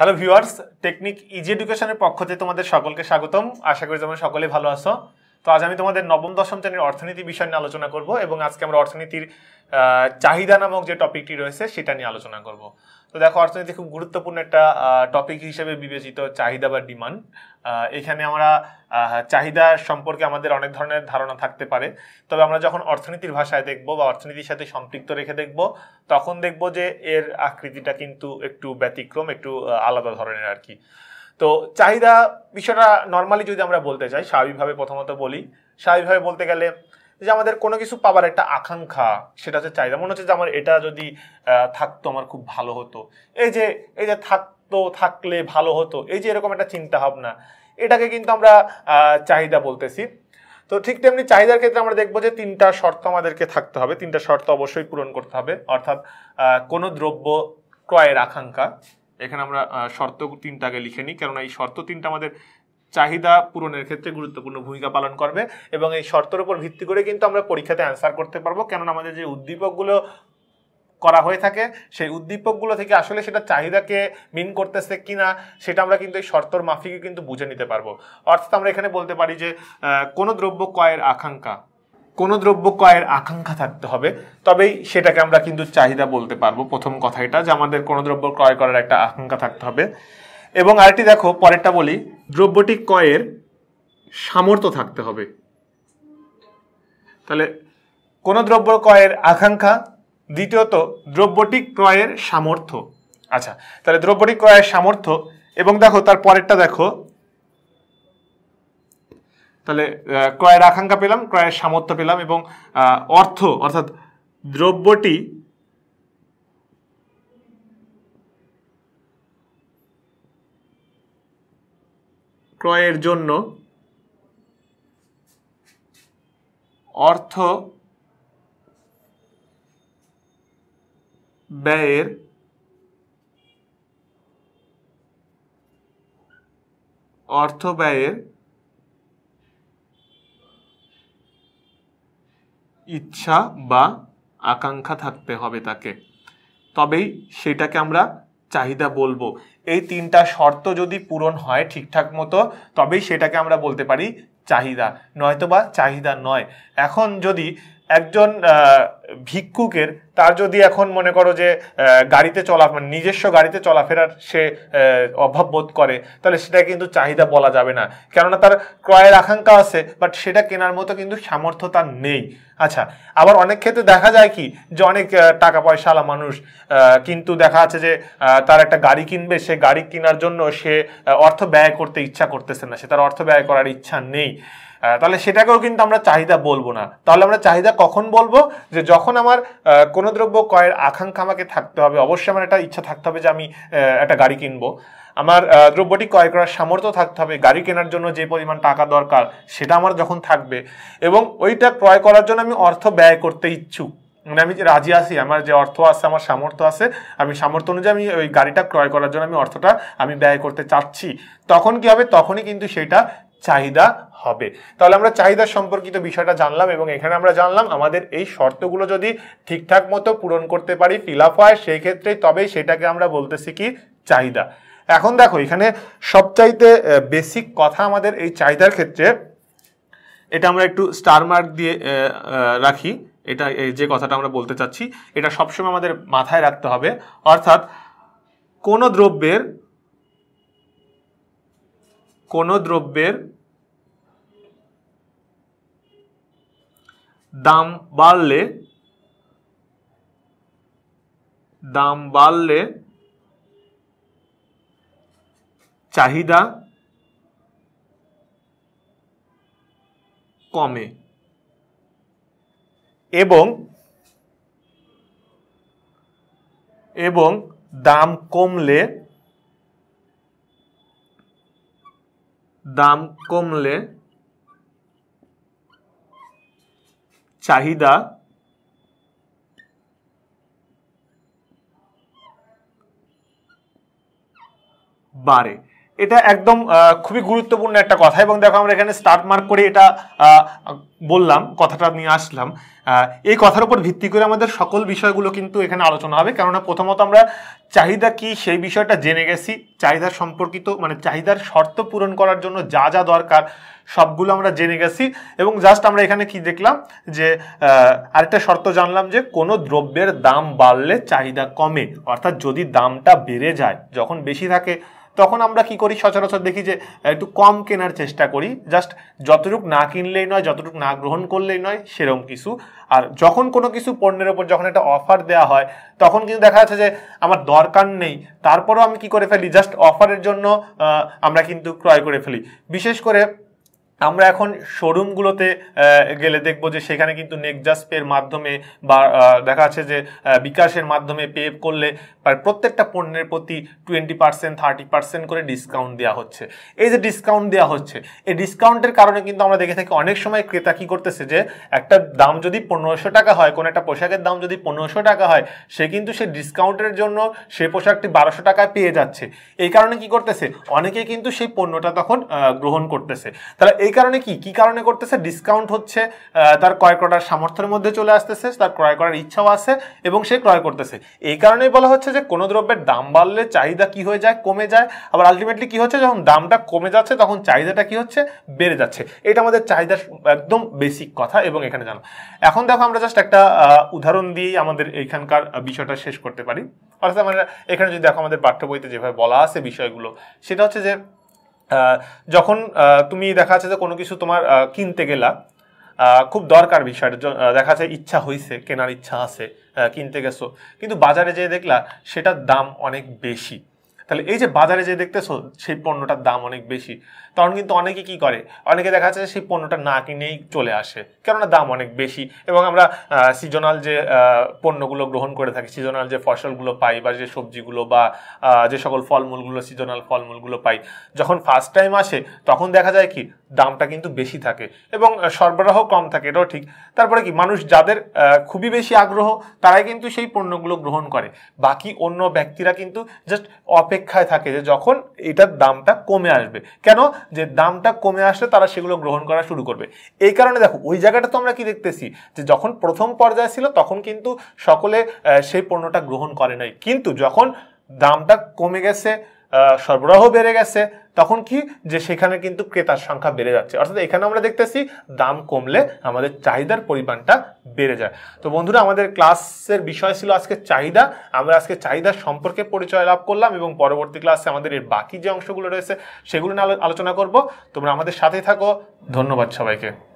hello viewers technique easy এডুকেশনের পক্ষ থেকে তোমাদের সকলকে স্বাগতম আশা করি তোমরা সকলে ভালো আছো তো আজ আমি তোমাদের নবম দশম শ্রেণীর অর্থনীতি বিষয় নিয়ে আলোচনা করব এবং আজকে আমরা অর্থনীতির চাহিদা নামক যে টপিকটি রয়েছে সেটা নিয়ে আলোচনা করব তো দেখো অর্থনীতি খুব গুরুত্বপূর্ণ একটা টপিক হিসেবে বিবেচিত চাহিদা বা ডিমান্ড এখানে আমরা চাহিদা সম্পর্কে আমাদের অনেক ধরনের ধারণা থাকতে পারে তবে আমরা যখন অর্থনীতির ভাষায় দেখব বা অর্থনীতির সাথে সম্পৃক্ত রেখে দেখব তখন দেখব যে এর আকৃতিটা কিন্তু একটু ব্যতিক্রম একটু আলাদা ধরনের আর কি তো চাহিদা বিষয়টা নর্মালি যদি আমরা বলতে চাই স্বাভাবিকভাবে প্রথমত বলি স্বাভাবিকভাবে বলতে গেলে যে আমাদের কোনো কিছু পাবার একটা আকাঙ্ক্ষা সেটা হচ্ছে চাহিদা মনে হচ্ছে যে আমার এটা যদি থাকতো আমার খুব ভালো হতো এই যে এই যে থাকতো থাকলে ভালো হতো এই যে এরকম একটা চিন্তা ভাবনা এটাকে কিন্তু আমরা চাহিদা বলতেছি তো ঠিক তেমনি চাহিদার ক্ষেত্রে আমরা দেখবো যে তিনটা শর্ত আমাদেরকে থাকতে হবে তিনটা শর্ত অবশ্যই পূরণ করতে হবে অর্থাৎ কোনো দ্রব্য ক্রয়ের আকাঙ্ক্ষা এখানে আমরা শর্ত তিনটাকে লিখে নিই কারণ এই শর্ত তিনটা আমাদের চাহিদা পূরণের ক্ষেত্রে গুরুত্বপূর্ণ ভূমিকা পালন করবে এবং এই শর্তের উপর ভিত্তি করে কিন্তু আমরা পরীক্ষাতে অ্যান্সার করতে পারবো কেননা আমাদের যে উদ্দীপকগুলো করা হয়ে থাকে সেই উদ্দীপকগুলো থেকে আসলে সেটা চাহিদাকে মিন করতেছে কি না সেটা আমরা কিন্তু এই শর্তর মাফিকে কিন্তু বুঝে নিতে পারবো অর্থাৎ আমরা এখানে বলতে পারি যে কোনো দ্রব্য কয়ের আকাঙ্ক্ষা কোনো দ্রব্য ক্রয়ের আকাঙ্ক্ষা থাকতে হবে তবেই সেটাকে আমরা কিন্তু চাহিদা বলতে পারবো প্রথম কথা এটা যে আমাদের কোনো দ্রব্য ক্রয় করার একটা আকাঙ্ক্ষা থাকতে হবে এবং আরেকটি দেখো পরেরটা বলি দ্রব্যটি কয়ের সামর্থ্য থাকতে হবে তাহলে কোনো দ্রব্য ক্রয়ের আকাঙ্ক্ষা দ্বিতীয়ত দ্রব্যটি ক্রয়ের সামর্থ্য আচ্ছা তাহলে দ্রব্যটি ক্রয়ের সামর্থ্য এবং দেখো তার পরেরটা দেখো তাহলে ক্রয়ের আকাঙ্ক্ষা পেলাম ক্রয়ের সামর্থ্য পেলাম এবং অর্থ অর্থাৎ দ্রব্যটি ক্রয়ের জন্য অর্থ ব্যয়ের অর্থ ব্যয়ের ইচ্ছা বা আকাঙ্ক্ষা থাকতে হবে তাকে তবেই সেটাকে আমরা চাহিদা বলবো এই তিনটা শর্ত যদি পূরণ হয় ঠিকঠাক মতো তবেই সেটাকে আমরা বলতে পারি চাহিদা নয়তো বা চাহিদা নয় এখন যদি একজন ভিক্ষুকের তার যদি এখন মনে করো যে গাড়িতে চলা মানে নিজস্ব গাড়িতে চলাফেরার সে অভাব বোধ করে তাহলে সেটা কিন্তু চাহিদা বলা যাবে না কেননা তার ক্রয়ের আকাঙ্ক্ষা আছে বাট সেটা কেনার মতো কিন্তু সামর্থ্য তার নেই আচ্ছা আবার অনেক ক্ষেত্রে দেখা যায় কি যে অনেক টাকা পয়সাওয়ালা মানুষ কিন্তু দেখা যাচ্ছে যে তার একটা গাড়ি কিনবে সে গাড়ি কেনার জন্য সে অর্থ ব্যয় করতে ইচ্ছা করতেছে না সে তার অর্থ ব্যয় করার ইচ্ছা নেই তাহলে সেটাকেও কিন্তু আমরা চাহিদা বলবো না তাহলে আমরা চাহিদা কখন বলবো যে যখন আমার কোনো দ্রব্য ক্রয়ের আকাঙ্ক্ষা আমাকে থাকতে হবে অবশ্যই আমার একটা ইচ্ছা থাকতে হবে যে আমি একটা গাড়ি কিনবো আমার দ্রব্যটি ক্রয় করার সামর্থ্য থাকতে হবে গাড়ি কেনার জন্য যে পরিমাণ টাকা দরকার সেটা আমার যখন থাকবে এবং ওইটা ক্রয় করার জন্য আমি অর্থ ব্যয় করতে ইচ্ছুক মানে আমি রাজি আছি আমার যে অর্থ আছে আমার সামর্থ্য আছে আমি সামর্থ্য অনুযায়ী আমি ওই গাড়িটা ক্রয় করার জন্য আমি অর্থটা আমি ব্যয় করতে চাচ্ছি তখন কি হবে তখনই কিন্তু সেটা চাহিদা হবে তাহলে আমরা চাহিদা সম্পর্কিত বিষয়টা জানলাম এবং এখানে আমরা জানলাম আমাদের এই শর্তগুলো যদি ঠিকঠাক মতো পূরণ করতে পারি ফিল আপ হয় সেই ক্ষেত্রে তবেই সেটাকে আমরা বলতেছি কি চাহিদা এখন দেখো এখানে সবচাইতে বেসিক কথা আমাদের এই চাহিদার ক্ষেত্রে এটা আমরা একটু স্টার মার্ক দিয়ে রাখি এটা যে কথাটা আমরা বলতে চাচ্ছি এটা সবসময় আমাদের মাথায় রাখতে হবে অর্থাৎ কোনো দ্রব্যের কোনো দ্রব্যের দাম বাড়লে দাম বাড়লে চাহিদা কমে এবং এবং দাম কমলে দাম কমলে চাহিদা বাড়ে এটা একদম খুবই গুরুত্বপূর্ণ একটা কথা এবং দেখো আমরা এখানে স্টার্ট মার্ক করে এটা বললাম কথাটা নিয়ে আসলাম এই কথার উপর ভিত্তি করে আমাদের সকল বিষয়গুলো কিন্তু এখানে আলোচনা হবে কেননা প্রথমত আমরা চাহিদা কি সেই বিষয়টা জেনে গেছি চাহিদা সম্পর্কিত মানে চাহিদার শর্ত পূরণ করার জন্য যা যা দরকার সবগুলো আমরা জেনে গেছি এবং জাস্ট আমরা এখানে কি দেখলাম যে আরেকটা শর্ত জানলাম যে কোনো দ্রব্যের দাম বাড়লে চাহিদা কমে অর্থাৎ যদি দামটা বেড়ে যায় যখন বেশি থাকে তখন আমরা কি করি সচরাচর দেখি যে একটু কম কেনার চেষ্টা করি জাস্ট যতটুকু না কিনলেই নয় যতটুকু না গ্রহণ করলেই নয় সেরম কিছু আর যখন কোনো কিছু পণ্যের ওপর যখন একটা অফার দেওয়া হয় তখন কিন্তু দেখা যাচ্ছে যে আমার দরকার নেই তারপরেও আমি কি করে ফেলি জাস্ট অফারের জন্য আমরা কিন্তু ক্রয় করে ফেলি বিশেষ করে আমরা এখন শোরুমগুলোতে গেলে দেখব যে সেখানে কিন্তু নেকজাসপের মাধ্যমে বা দেখা যাচ্ছে যে বিকাশের মাধ্যমে পে করলে প্রত্যেকটা পণ্যের প্রতি টোয়েন্টি পার্সেন্ট থার্টি পার্সেন্ট করে ডিসকাউন্ট দেওয়া হচ্ছে এই যে ডিসকাউন্ট দেওয়া হচ্ছে এই ডিসকাউন্টের কারণে কিন্তু আমরা দেখে থাকি অনেক সময় ক্রেতা কী করতেছে যে একটা দাম যদি পনেরোশো টাকা হয় কোনো একটা পোশাকের দাম যদি পনেরোশো টাকা হয় সে কিন্তু সে ডিসকাউন্টের জন্য সে পোশাকটি বারোশো টাকায় পেয়ে যাচ্ছে এই কারণে কি করতেছে অনেকে কিন্তু সেই পণ্যটা তখন গ্রহণ করতেছে তাহলে এই এই কারণে কি কি কারণে করতেছে ডিসকাউন্ট হচ্ছে তার ক্রয় করার সামর্থ্যের মধ্যে চলে আসতেছে তার ক্রয় করার ইচ্ছাও আছে এবং সে ক্রয় করতেছে এই কারণেই বলা হচ্ছে যে কোনো দ্রব্যের দাম বাড়লে চাহিদা কি হয়ে যায় কমে যায় আবার আলটিমেটলি কি হচ্ছে যখন দামটা কমে যাচ্ছে তখন চাহিদাটা কি হচ্ছে বেড়ে যাচ্ছে এটা আমাদের চাহিদা একদম বেসিক কথা এবং এখানে জানো এখন দেখো আমরা জাস্ট একটা উদাহরণ দিয়েই আমাদের এইখানকার বিষয়টা শেষ করতে পারি অর্থাৎ আমরা মানে এখানে যদি দেখো আমাদের পাঠ্য বইতে যেভাবে বলা আছে বিষয়গুলো সেটা হচ্ছে যে যখন তুমি দেখা যাচ্ছে যে কোনো কিছু তোমার কিনতে গেলা খুব দরকার বিষয়টা দেখা যায় ইচ্ছা হয়েছে কেনার ইচ্ছা আছে কিনতে গেছো কিন্তু বাজারে যেয়ে দেখলা সেটার দাম অনেক বেশি তাহলে এই যে বাজারে যে দেখতেছো সেই পণ্যটার দাম অনেক বেশি তখন কিন্তু অনেকে কি করে অনেকে দেখা যাচ্ছে সেই পণ্যটা না কিনেই চলে আসে কেননা দাম অনেক বেশি এবং আমরা সিজনাল যে পণ্যগুলো গ্রহণ করে থাকি সিজনাল যে ফসলগুলো পাই বা যে সবজিগুলো বা যে সকল ফলমূলগুলো সিজনাল ফলমূলগুলো পাই যখন ফার্স্ট টাইম আসে তখন দেখা যায় কি দামটা কিন্তু বেশি থাকে এবং সরবরাহ কম থাকে এটাও ঠিক তারপরে কি মানুষ যাদের খুবই বেশি আগ্রহ তারাই কিন্তু সেই পণ্যগুলো গ্রহণ করে বাকি অন্য ব্যক্তিরা কিন্তু জাস্ট অপেক্ষা অপেক্ষায় থাকে যে যখন এটার দামটা কমে আসবে কেন যে দামটা কমে আসলে তারা সেগুলো গ্রহণ করা শুরু করবে এই কারণে দেখো ওই জায়গাটা তো আমরা কি দেখতেছি যে যখন প্রথম পর্যায়ে ছিল তখন কিন্তু সকলে সেই পণ্যটা গ্রহণ করে নাই কিন্তু যখন দামটা কমে গেছে সরবরাহ বেড়ে গেছে তখন কি যে সেখানে কিন্তু ক্রেতার সংখ্যা বেড়ে যাচ্ছে অর্থাৎ এখানে আমরা দেখতেছি দাম কমলে আমাদের চাহিদার পরিমাণটা বেড়ে যায় তো বন্ধুরা আমাদের ক্লাসের বিষয় ছিল আজকে চাহিদা আমরা আজকে চাহিদা সম্পর্কে পরিচয় লাভ করলাম এবং পরবর্তী ক্লাসে আমাদের এর বাকি যে অংশগুলো রয়েছে সেগুলো নিয়ে আলোচনা করব তোমরা আমাদের সাথে থাকো ধন্যবাদ সবাইকে